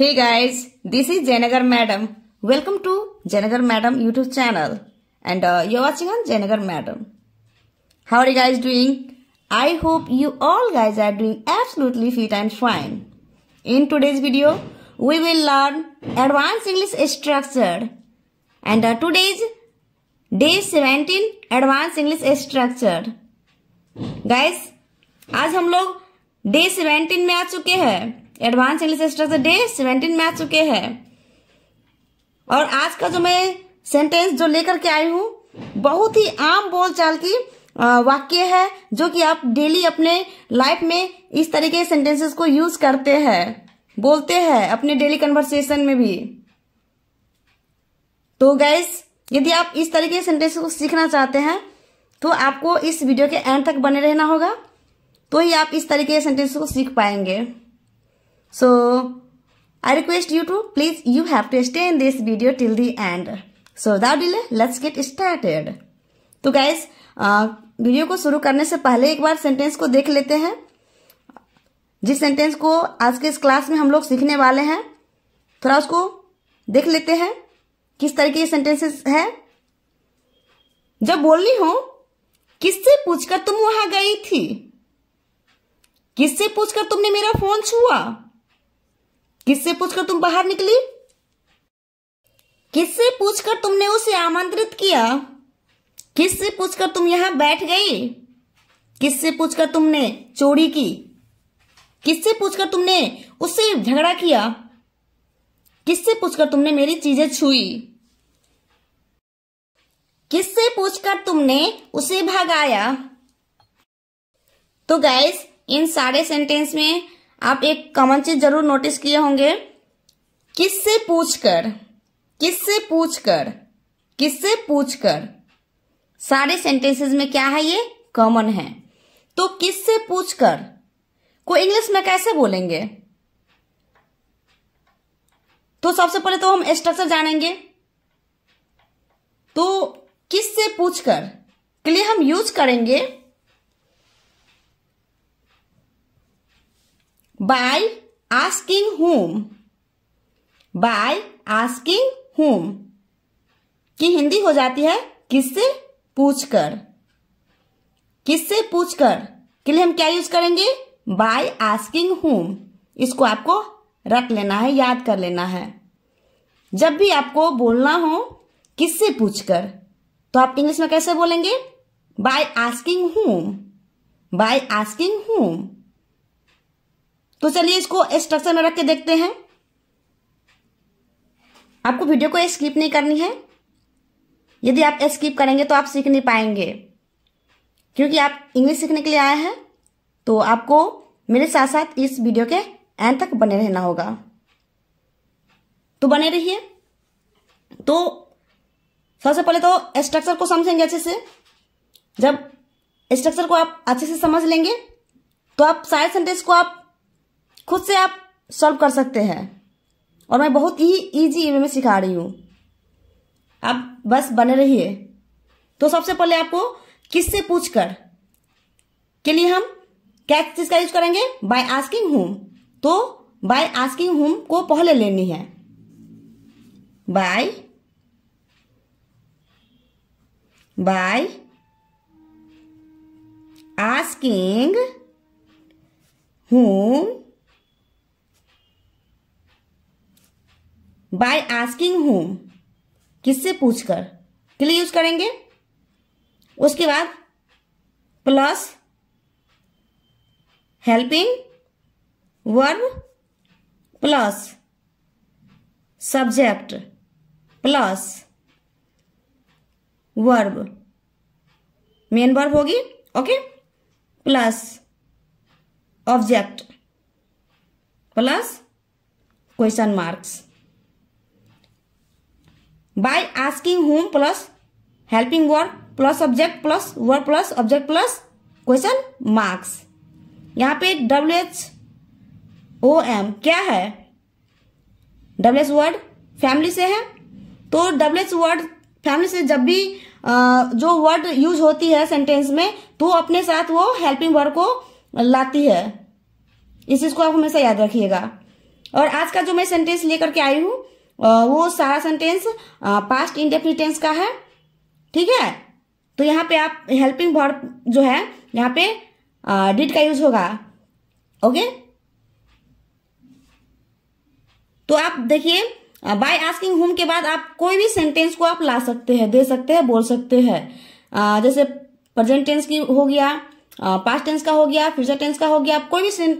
Hey guys, this is Janagar Madam. Welcome to Janagar Madam YouTube channel. And uh, you're watching on Janagar Madam. How are you guys doing? I hope you all guys are doing absolutely fit and fine. In today's video, we will learn advanced English structure. And uh, today's day 17 advanced English structure. guys. आज हम लोग day seventeen में आ चुके हैं advance English structure day seventeen में आ चुके हैं और आज का जो मैं सेंटेंस जो लेकर के आई हूँ बहुत ही आम बोलचाल की वाक्य है जो कि आप डेली अपने लाइफ में इस तरीके के सेंटेंसेस को यूज करते हैं बोलते हैं अपने डेली कन्वर्सेशन में भी तो गैस यदि आप इस तरीके के सेंटेंस को सीखना चाहते हैं तो आपको इस वीडियो के एंड तक बने रहना होगा तो ही आप इस तरीके के सेंटेंस को सीख पाएंगे So I request you to please you have to stay in this video till the end. So without delay let's get started. तो guys वीडियो को शुरू करने से पहले एक बार सेंटेंस को देख लेते हैं जिस सेंटेंस को आज के इस क्लास में हम लोग सीखने वाले हैं थोड़ा उसको देख लेते हैं किस तरह के सेंटेंसेस है जब बोल रही हूं किससे पूछकर तुम वहां गई थी किससे पूछकर तुमने मेरा फोन छुआ किससे पूछकर तुम बाहर निकली किससे पूछकर तुमने उसे आमंत्रित किया किससे पूछकर तुम यहां बैठ गई किससे पूछकर तुमने चोरी की किससे पूछकर तुमने उससे झगड़ा किया किससे पूछकर तुमने मेरी चीजें छुई किससे पूछकर तुमने उसे भगाया तो गैस इन सारे सेंटेंस में आप एक कॉमन चीज जरूर नोटिस किए होंगे किससे पूछकर किससे पूछकर किससे पूछकर सारे सेंटेंसेस में क्या है ये कॉमन है तो किससे पूछकर को इंग्लिश में कैसे बोलेंगे तो सबसे पहले तो हम स्ट्रक्चर जानेंगे तो किससे पूछकर के लिए हम यूज करेंगे By asking whom. By asking whom. की हिंदी हो जाती है किससे पूछकर किससे पूछकर के लिए हम क्या यूज करेंगे बाय आस्किंग होम इसको आपको रख लेना है याद कर लेना है जब भी आपको बोलना हो किससे पूछकर तो आप इंग्लिश में कैसे बोलेंगे by asking whom by asking whom तो चलिए इसको स्ट्रक्चर में रख के देखते हैं आपको वीडियो को स्किप नहीं करनी है यदि आप स्किप करेंगे तो आप सीख नहीं पाएंगे क्योंकि आप इंग्लिश सीखने के लिए आए हैं तो आपको मेरे साथ साथ इस वीडियो के एंड तक बने रहना होगा तो बने रहिए तो सबसे पहले तो स्ट्रक्चर को समझेंगे अच्छे से जब स्ट्रक्चर को आप अच्छे से समझ लेंगे तो आप सारे सेंटेंस को आप खुद से आप सॉल्व कर सकते हैं और मैं बहुत ही इजी वे में सिखा रही हूँ आप बस बने रहिए तो सबसे पहले आपको किससे पूछकर के लिए हम क्या चीज का यूज करेंगे बाय आस्किंग होम तो बाय आस्किंग होम को पहले लेनी है by by asking whom by asking whom किससे पूछकर के लिए यूज करेंगे उसके बाद plus helping verb plus subject plus verb main verb होगी okay plus object plus question marks by asking whom plus helping verb plus object plus verb plus object plus question marks यहाँ पे W H O M क्या है W H word family से है तो W H word family से जब भी जो वर्ड यूज होती है सेंटेंस में तो अपने साथ वो हेल्पिंग वर्ड को लाती है इस चीज को आप हमेशा याद रखिएगा और आज का जो मैं सेंटेंस लेकर के आई हूं वो सारा सेंटेंस पास्ट इंडेफिनिट टेंस का है ठीक है तो यहाँ पे आप हेल्पिंग वर्ब जो है यहाँ पे डिड का यूज होगा ओके तो आप देखिए बाय आस्किंग होम के बाद आप कोई भी सेंटेंस को आप ला सकते हैं दे सकते हैं बोल सकते हैं जैसे प्रेजेंट टेंस की हो गया पास्ट टेंस का हो गया फ्यूचर टेंस का हो गया आप कोई भी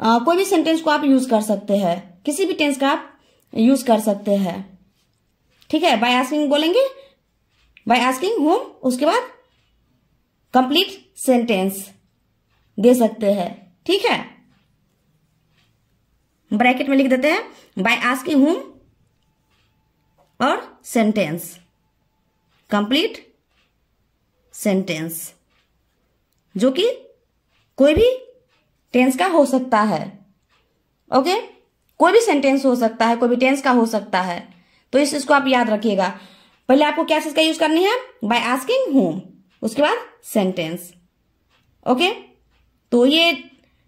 आ, कोई भी सेंटेंस को आप यूज कर सकते हैं किसी भी टेंस का आप यूज कर सकते हैं ठीक है बाय आस्किंग बोलेंगे बाय आस्किंग होम उसके बाद कंप्लीट सेंटेंस दे सकते हैं ठीक है ब्रैकेट में लिख देते हैं बाय आस्किंग होम और सेंटेंस कंप्लीट सेंटेंस जो कि कोई भी टेंस का हो सकता है ओके okay? कोई भी सेंटेंस हो सकता है कोई भी टेंस का हो सकता है तो इस इसको आप याद रखिएगा पहले आपको क्या चीज का यूज करनी है बाय आस्किंग होम उसके बाद सेंटेंस ओके तो ये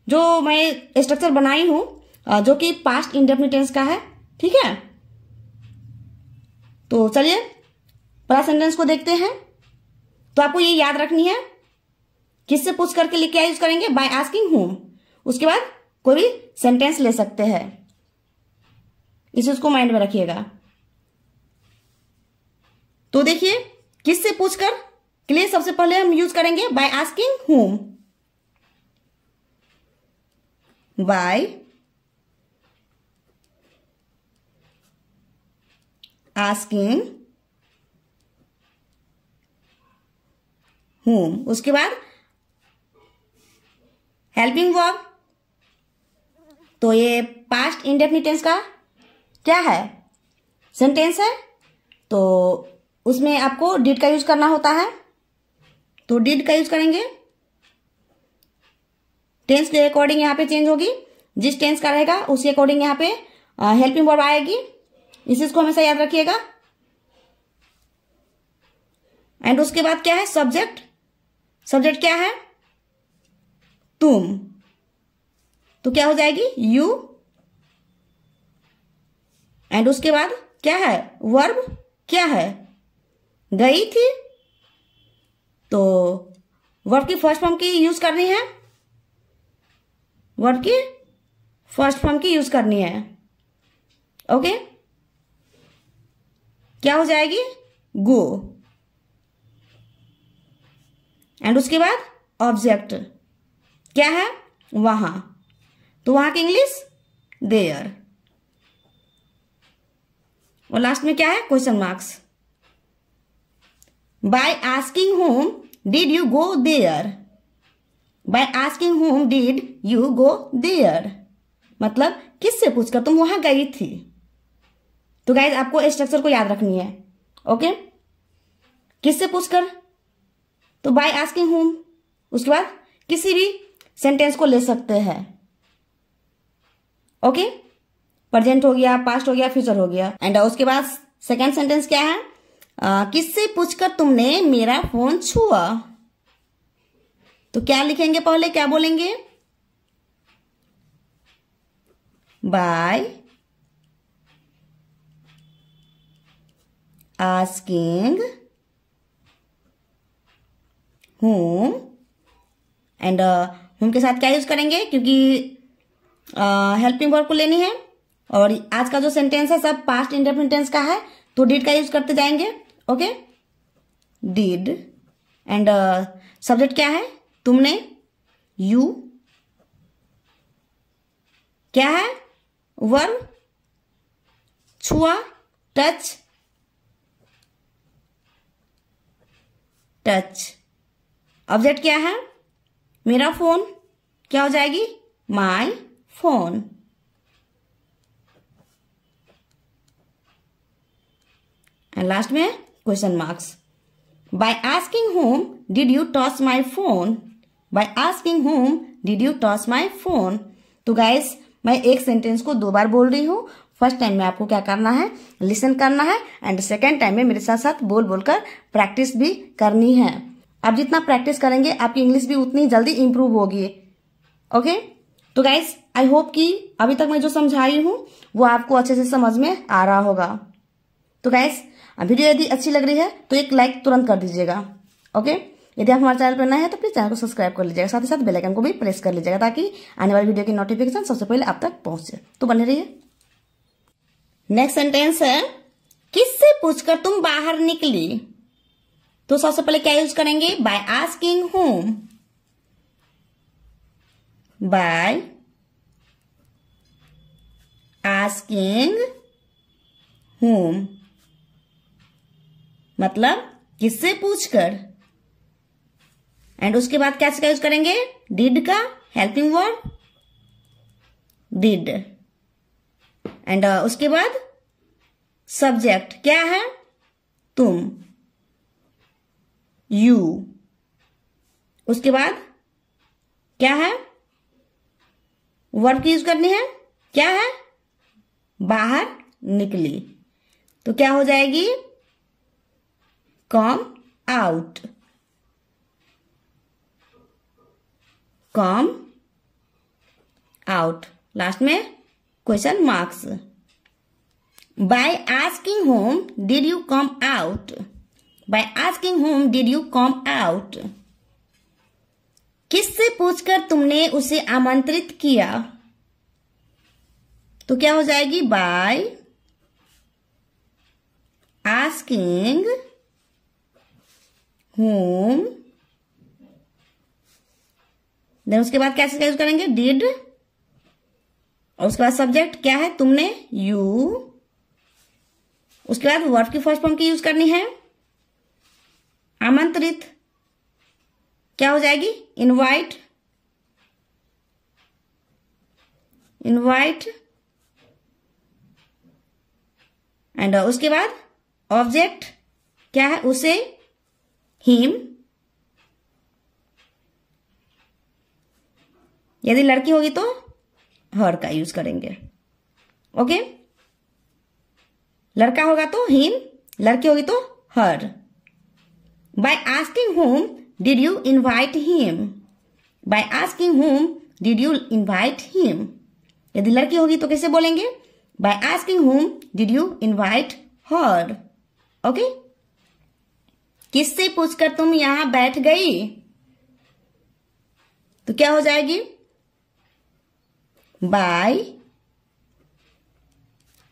जो मैं स्ट्रक्चर बनाई हूं जो कि पास्ट इंडेफिनिटेंस का है ठीक है तो चलिए पहला सेंटेंस को देखते हैं तो आपको ये याद रखनी है किससे पूछ करके लिख क्या यूज करेंगे बाय आस्किंग होम उसके बाद कोई भी सेंटेंस ले सकते हैं इस इसको माइंड में रखिएगा तो देखिए किससे पूछकर के लिए सबसे पहले हम यूज करेंगे by asking whom by asking whom उसके बाद हेल्पिंग वर्ब तो ये पास्ट इंडेफिनिटेंस का क्या है सेंटेंस है तो उसमें आपको डिड का यूज करना होता है तो डिड का यूज करेंगे टेंस के अकॉर्डिंग यहाँ पे चेंज होगी जिस टेंस का रहेगा उसके अकॉर्डिंग यहाँ पे हेल्पिंग वर्ब आएगी इस चीज को हमेशा याद रखिएगा एंड उसके बाद क्या है सब्जेक्ट सब्जेक्ट क्या है तुम तो क्या हो जाएगी यू एंड उसके बाद क्या है वर्ब क्या है गई थी तो वर्ब की फर्स्ट फॉर्म की यूज करनी है वर्ब की फर्स्ट फॉर्म की यूज करनी है ओके okay? क्या हो जाएगी गो एंड उसके बाद ऑब्जेक्ट क्या है वहां तो वहां की इंग्लिश देयर और लास्ट में क्या है question marks by asking whom did you go there by asking whom did you go there मतलब किससे पूछकर तुम वहां गई थी तो गाइज आपको स्ट्रक्चर को याद रखनी है ओके किससे पूछकर तो बाय आस्किंग होम उसके बाद किसी भी सेंटेंस को ले सकते हैं ओके प्रेजेंट हो गया पास्ट हो गया फ्यूचर हो गया एंड uh, उसके बाद सेकेंड सेंटेंस क्या है uh, किससे पूछकर तुमने मेरा फोन छुआ तो क्या लिखेंगे पहले क्या बोलेंगे by asking whom and whom के साथ क्या यूज करेंगे क्योंकि हेल्पिंग uh, वर्क को लेनी है और आज का जो सेंटेंस है सब पास्ट इंडेफिनिटेंस का है तो डिड का यूज करते जाएंगे ओके डिड एंड सब्जेक्ट क्या है तुमने यू क्या है वर छुआ टच टच ऑब्जेक्ट क्या है मेरा फोन क्या हो जाएगी माई फोन एंड लास्ट में question marks by asking whom did you toss my phone by asking whom did you toss my phone तो गाइस मैं एक सेंटेंस को दो बार बोल रही हूँ फर्स्ट टाइम में आपको क्या करना है लिसन करना है एंड सेकेंड टाइम में मेरे साथ साथ बोल बोलकर प्रैक्टिस भी करनी है आप जितना प्रैक्टिस करेंगे आपकी इंग्लिश भी उतनी जल्दी इंप्रूव होगी ओके तो गाइस आई होप कि अभी तक मैं जो समझाई हूं हूँ वो आपको अच्छे से समझ में आ रहा होगा तो गाइस वीडियो यदि अच्छी लग रही है तो एक लाइक तुरंत कर दीजिएगा ओके यदि आप हमारे चैनल पर नए हैं तो प्लीज चैनल को सब्सक्राइब कर लीजिएगा साथ ही साथ बेलाइकन को भी प्रेस कर लीजिएगा ताकि आने वाली वीडियो की नोटिफिकेशन सबसे पहले आप तक पहुंचे तो बने रहिए नेक्स्ट सेंटेंस है किससे पूछकर तुम बाहर निकली तो सबसे पहले क्या यूज करेंगे by asking whom by asking whom मतलब किससे पूछकर एंड उसके बाद कैसे का यूज करेंगे डिड का हेल्पिंग वर्ड डिड एंड उसके बाद सब्जेक्ट क्या है तुम यू उसके बाद क्या है वर्ब की यूज करनी है क्या है बाहर निकली तो क्या हो जाएगी Come out. Come out. Last में question marks by asking whom did you come out by asking whom did you come out किससे पूछकर तुमने उसे आमंत्रित किया तो क्या हो जाएगी बाय आस्किंग होम देन उसके बाद कैसे यूज करेंगे डिड और उसके बाद सब्जेक्ट क्या है तुमने यू उसके बाद वर्ब की फर्स्ट फॉर्म की यूज करनी है आमंत्रित क्या हो जाएगी इनवाइट इनवाइट एंड उसके बाद ऑब्जेक्ट क्या है उसे हीम यदि लड़की होगी तो हर का यूज करेंगे ओके लड़का होगा तो हिम लड़की होगी तो her by asking whom did you invite him by asking whom did you invite him यदि लड़की होगी तो कैसे बोलेंगे by asking whom did you invite her okay किससे पूछकर तुम यहां बैठ गई तो क्या हो जाएगी बाय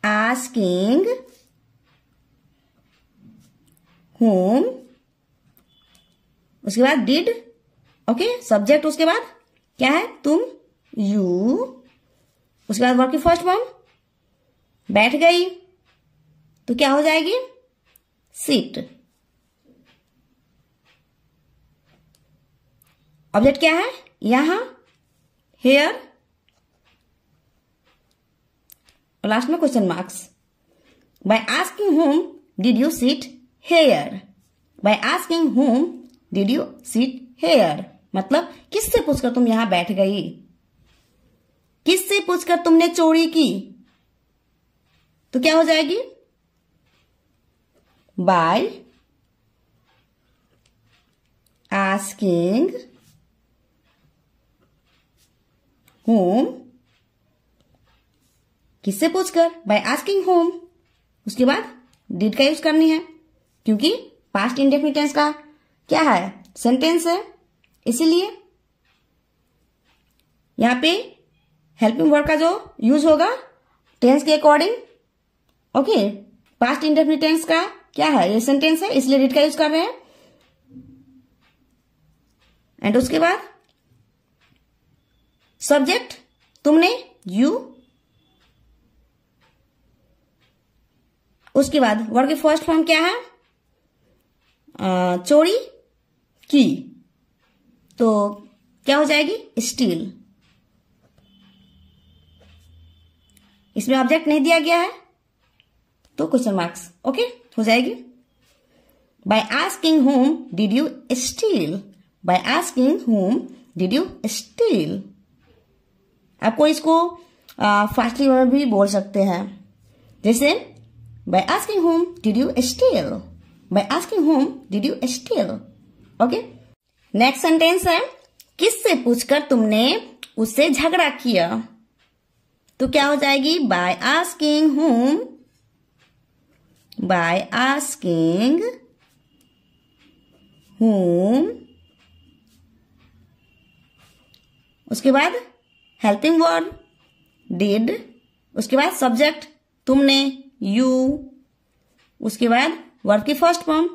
आस्किंग होम उसके बाद डिड ओके सब्जेक्ट उसके बाद क्या है तुम यू उसके बाद वर्क की फर्स्ट फॉर्म बैठ गई तो क्या हो जाएगी सीट ऑब्जेक्ट क्या है यहां हेयर लास्ट में question marks by asking whom did you sit here by asking whom did you sit here मतलब किससे पूछकर तुम यहां बैठ गई किससे पूछकर तुमने चोरी की तो क्या हो जाएगी बाय आस्किंग होम किससे पूछकर बाय आस्किंग होम उसके बाद डिड का यूज करनी है क्योंकि पास्ट इंडेफिनिटेंस का क्या है सेंटेंस है इसीलिए यहां पे हेल्पिंग वर्ड का जो यूज होगा टेंस के अकॉर्डिंग ओके पास्ट इंडेफिनिटेंस का क्या है ये सेंटेंस है इसलिए डिड का यूज कर रहे हैं एंड उसके बाद सब्जेक्ट तुमने यू उसके बाद वर्ड की फर्स्ट फॉर्म क्या है आ, चोरी की तो क्या हो जाएगी स्टील इसमें ऑब्जेक्ट नहीं दिया गया है तो क्वेश्चन मार्क्स ओके हो जाएगी by asking whom did you steal by asking whom did you steal आपको इसको फास्टली में भी बोल सकते हैं जैसे by asking whom did you steal by asking whom did you steal okay next sentence है किससे पूछकर तुमने उससे झगड़ा किया तो क्या हो जाएगी by asking whom by asking whom उसके बाद हेल्पिंग वर्ड डिड उसके बाद सब्जेक्ट तुमने यू उसके बाद वर्ब की फर्स्ट फॉर्म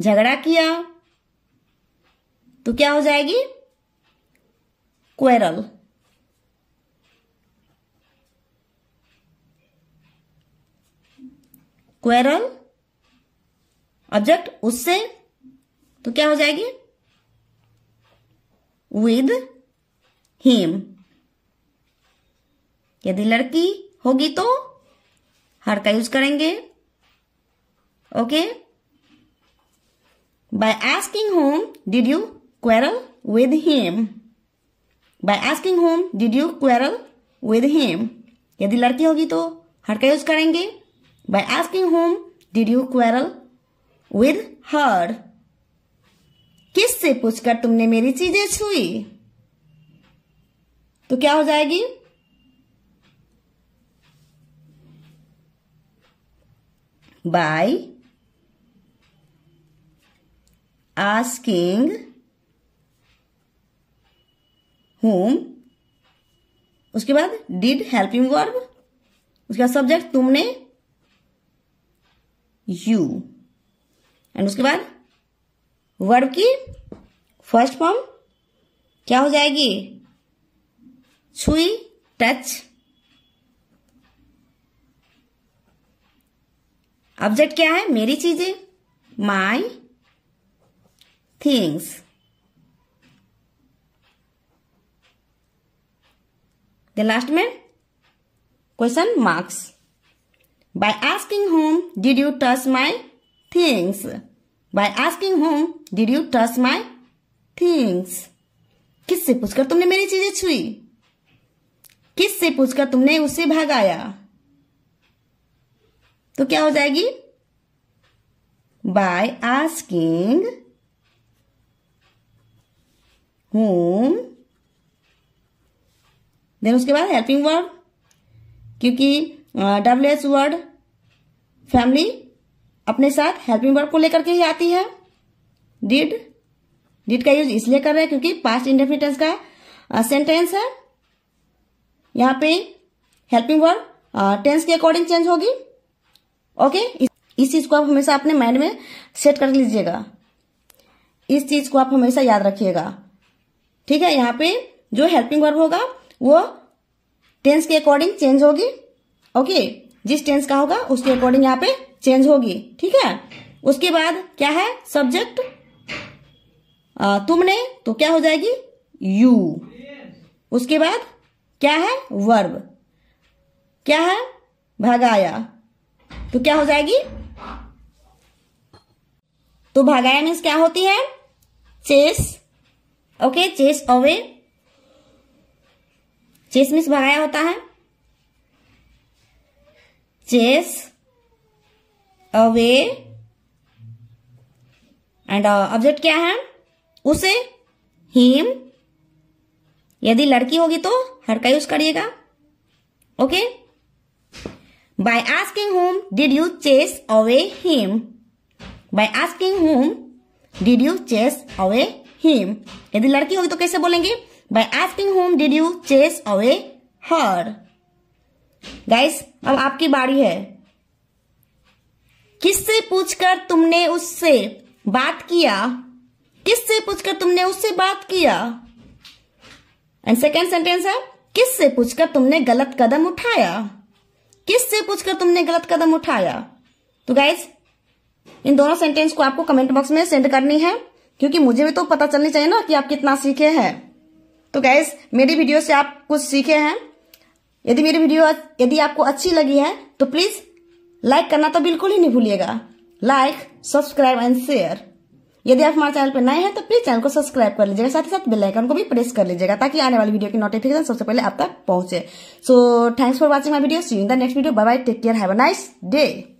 झगड़ा किया तो क्या हो जाएगी क्वेरल क्वेरल ऑब्जेक्ट उससे तो क्या हो जाएगी विद हिम यदि लड़की होगी तो हर का यूज करेंगे okay by asking whom did you quarrel with him by asking whom did you quarrel with him यदि लड़की होगी तो हर का यूज करेंगे by asking whom did you quarrel with her किस से पूछकर तुमने मेरी चीजें छुई तो क्या हो जाएगी बाय आस्किंग हुम उसके बाद डिड हेल्पिंग वर्ब उसके बाद सब्जेक्ट तुमने यू एंड उसके बाद वर्ब की फर्स्ट फॉर्म क्या हो जाएगी छुई टच ऑब्जेक्ट क्या है मेरी चीजें माई थिंग्स द लास्ट में question marks by asking whom did you touch my things by asking whom did you touch my things किससे पूछकर तुमने मेरी चीजें छुई किस से पूछकर तुमने उससे भागाया तो क्या हो जाएगी बाय आस्किंग होम देन उसके बाद हेल्पिंग वर्ड क्योंकि डब्ल्यू एच वर्ड फैमिली अपने साथ हेल्पिंग वर्ड को लेकर के ही आती है डिड डिड का यूज इसलिए कर रहे हैं क्योंकि पास्ट इंडेफिनिटेंस का सेंटेंस है यहाँ पे हेल्पिंग वर्ड टेंस के अकॉर्डिंग चेंज होगी ओके इस चीज को आप हमेशा अपने माइंड में सेट कर लीजिएगा इस चीज को आप हमेशा याद रखिएगा ठीक है यहाँ पे जो हेल्पिंग वर्ब होगा वो टेंस के अकॉर्डिंग चेंज होगी ओके जिस टेंस का होगा उसके अकॉर्डिंग यहाँ पे चेंज होगी ठीक है उसके बाद क्या है सब्जेक्ट uh, तुमने तो क्या हो जाएगी यू उसके बाद क्या है वर्ब क्या है भगाया तो क्या हो जाएगी तो भगाया मीन्स क्या होती है chase okay chase away chase means भगाया होता है चेस अवे एंड ऑब्जेक्ट क्या है उसे हिम यदि लड़की होगी तो हर का यूज करिएगा okay by asking whom did you chase away him by asking whom did you chase away him यदि लड़की होगी तो कैसे बोलेंगे by asking whom did you chase away her guys अब आपकी बारी है किससे पूछकर तुमने उससे बात किया किससे पूछकर तुमने उससे बात किया एंड सेकेंड सेंटेंस है किस से पूछकर तुमने गलत कदम उठाया किस से पूछकर तुमने गलत कदम उठाया तो गाइज इन दोनों सेंटेंस को आपको कमेंट बॉक्स में सेंड करनी है क्योंकि मुझे भी तो पता चलनी चाहिए ना कि आप कितना सीखे हैं तो गाइज मेरी वीडियो से आप कुछ सीखे हैं यदि मेरी वीडियो यदि आपको अच्छी लगी है तो प्लीज लाइक करना तो बिल्कुल ही नहीं भूलिएगा लाइक सब्सक्राइब एंड शेयर यदि आप हमारे चैनल पर नए हैं तो प्लीज चैनल को सब्सक्राइब कर लीजिएगा साथ ही साथ बेल आइकन को भी प्रेस कर लीजिएगा ताकि आने वाली वीडियो की नोटिफिकेशन सबसे पहले आप तक पहुंचे so thanks for watching my video see in the next video bye bye take care have a nice day